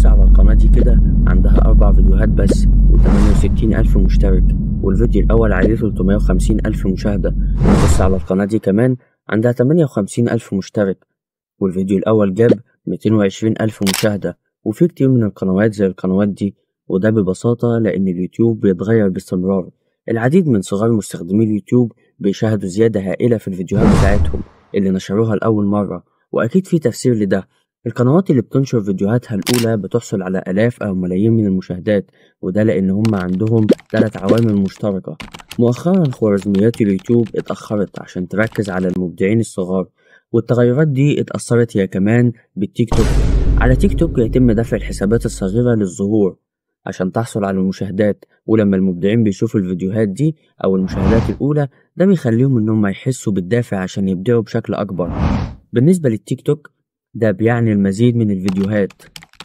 بص على القناة دي كده عندها أربع فيديوهات بس و68 ألف مشترك والفيديو الأول عليه 350 ألف مشاهدة بص على القناة دي كمان عندها 58 ألف مشترك والفيديو الأول جاب 220 ألف مشاهدة وفي كتير من القنوات زي القنوات دي وده ببساطة لأن اليوتيوب بيتغير باستمرار العديد من صغار مستخدمي اليوتيوب بيشاهدوا زيادة هائلة في الفيديوهات بتاعتهم اللي نشروها لأول مرة وأكيد في تفسير لده القنوات اللي بتنشر فيديوهاتها الأولى بتحصل على آلاف أو ملايين من المشاهدات وده لأن هم عندهم ثلاث عوامل مشتركة مؤخرا خوارزميات اليوتيوب اتأخرت عشان تركز على المبدعين الصغار والتغيرات دي اتأثرت هي كمان بالتيك توك على تيك توك يتم دفع الحسابات الصغيرة للظهور عشان تحصل على المشاهدات ولما المبدعين بيشوفوا الفيديوهات دي أو المشاهدات الأولى ده بيخليهم إنهم يحسوا بالدافع عشان يبدعوا بشكل أكبر بالنسبة للتيك توك ده بيعني المزيد من الفيديوهات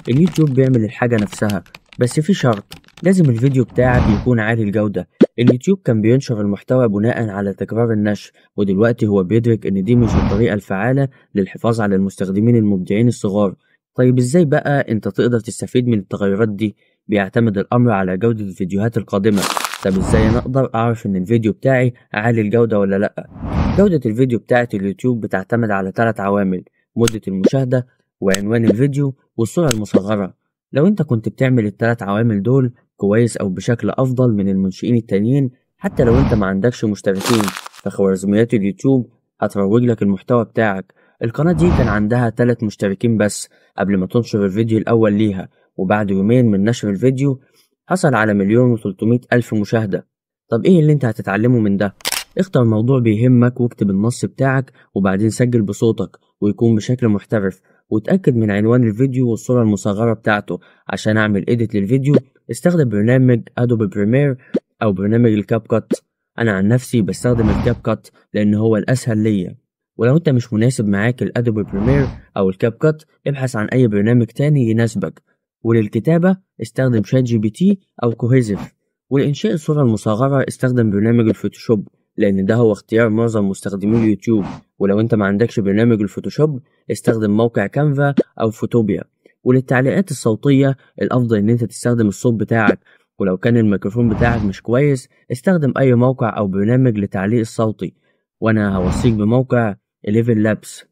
اليوتيوب بيعمل الحاجة نفسها بس في شرط لازم الفيديو بتاعك يكون عالي الجودة اليوتيوب كان بينشر المحتوى بناء على تكرار النشر ودلوقتي هو بيدرك ان دي مش الطريقة الفعالة للحفاظ على المستخدمين المبدعين الصغار طيب ازاي بقى انت تقدر تستفيد من التغيرات دي بيعتمد الامر على جودة الفيديوهات القادمة طب ازاي انا اقدر اعرف ان الفيديو بتاعي عالي الجودة ولا لا جودة الفيديو بتاعت اليوتيوب بتعتمد على ثلاث عوامل مدة المشاهدة وعنوان الفيديو والصورة المصغرة لو انت كنت بتعمل التلات عوامل دول كويس او بشكل افضل من المنشئين التانيين حتى لو انت ما عندكش مشتركين فخوارزميات اليوتيوب هتروج لك المحتوى بتاعك القناة دي كان عندها تلات مشتركين بس قبل ما تنشر الفيديو الأول ليها وبعد يومين من نشر الفيديو حصل على مليون وتلتمية ألف مشاهدة طب إيه اللي أنت هتتعلمه من ده؟ اختر موضوع بيهمك واكتب النص بتاعك وبعدين سجل بصوتك ويكون بشكل محترف وتأكد من عنوان الفيديو والصورة المصغرة بتاعته عشان أعمل إيديت للفيديو استخدم برنامج أدوبي بريمير أو برنامج الكاب كات أنا عن نفسي بستخدم الكاب كات لأن هو الأسهل ليا ولو أنت مش مناسب معاك الأدوبي بريمير أو الكاب كات ابحث عن أي برنامج تاني يناسبك وللكتابة استخدم شات جي بي تي أو كوهيزف ولإنشاء الصورة المصغرة استخدم برنامج الفوتوشوب لأن ده هو اختيار معظم مستخدمي اليوتيوب ولو أنت ما عندكش برنامج الفوتوشوب استخدم موقع كانفا أو فوتوبيا وللتعليقات الصوتية الأفضل إن أنت تستخدم الصوت بتاعك ولو كان الميكروفون بتاعك مش كويس استخدم أي موقع أو برنامج للتعليق الصوتي وأنا هوصيك بموقع 11 لابس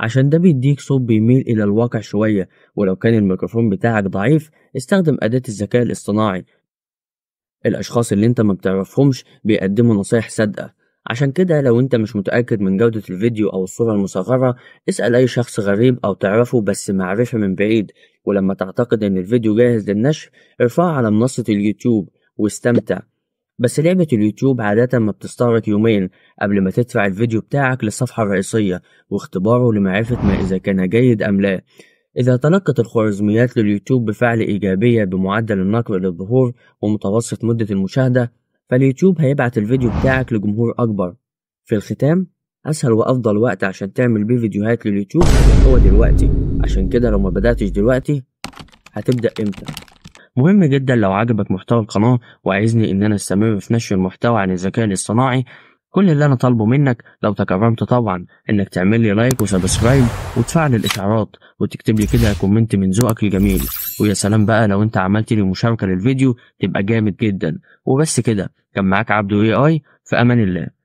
عشان ده بيديك صوت بيميل إلى الواقع شوية ولو كان الميكروفون بتاعك ضعيف استخدم أداة الذكاء الاصطناعي الأشخاص اللي أنت ما بتعرفهمش بيقدموا نصايح صادقة عشان كده لو أنت مش متأكد من جودة الفيديو أو الصورة المصغرة اسأل أي شخص غريب أو تعرفه بس معرفة من بعيد ولما تعتقد إن الفيديو جاهز للنشر ارفعه على منصة اليوتيوب واستمتع بس لعبة اليوتيوب عادة ما بتستغرق يومين قبل ما تدفع الفيديو بتاعك للصفحة الرئيسية واختباره لمعرفة ما إذا كان جيد أم لا إذا تلقت الخوارزميات لليوتيوب بفعل إيجابية بمعدل النقر للظهور ومتوسط مدة المشاهدة فاليوتيوب هيبعت الفيديو بتاعك لجمهور أكبر في الختام أسهل وأفضل وقت عشان تعمل بيه فيديوهات لليوتيوب هو دلوقتي عشان كده لو ما بدأتش دلوقتي هتبدأ إمتى مهم جدا لو عجبك محتوى القناة وعايزني إن أنا أستمر في نشر المحتوى عن الذكاء الاصطناعي كل اللي انا طالبه منك لو تكرمت طبعا انك تعمل لي لايك وسبسكرايب وتفعل الاشعارات وتكتب لي كده كومنت من ذوقك الجميل ويا سلام بقى لو انت عملت لي مشاركه للفيديو تبقى جامد جدا وبس كده كان معاك عبدو اي اي في امان الله